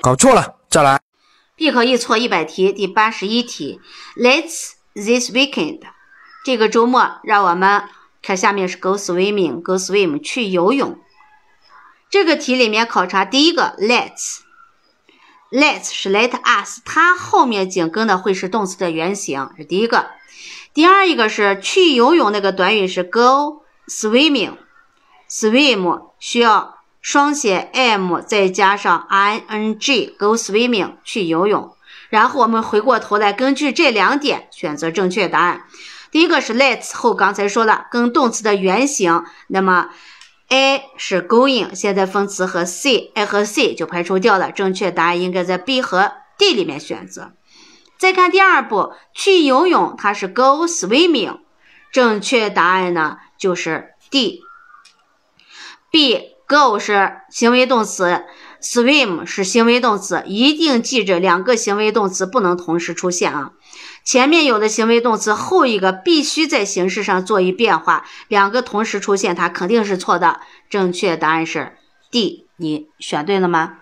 搞错了，再来。闭口易错一百题第八十一题。Let's this weekend，这个周末让我们看下面是 go swimming，go swim 去游泳。这个题里面考察第一个，Let's，Let's 是 let us，它后面紧跟的会是动词的原形，是第一个。第二一个是去游泳那个短语是 go swimming，swim 需要。双写 m 再加上 i n g go swimming 去游泳，然后我们回过头来根据这两点选择正确答案。第一个是 let's 后刚才说了跟动词的原型，那么 a 是 going，现在分词和 c a 和 c 就排除掉了，正确答案应该在 b 和 d 里面选择。再看第二步，去游泳它是 go swimming，正确答案呢就是 d。B go 是行为动词，swim 是行为动词，一定记着两个行为动词不能同时出现啊！前面有的行为动词，后一个必须在形式上做一变化，两个同时出现，它肯定是错的。正确答案是 D，你选对了吗？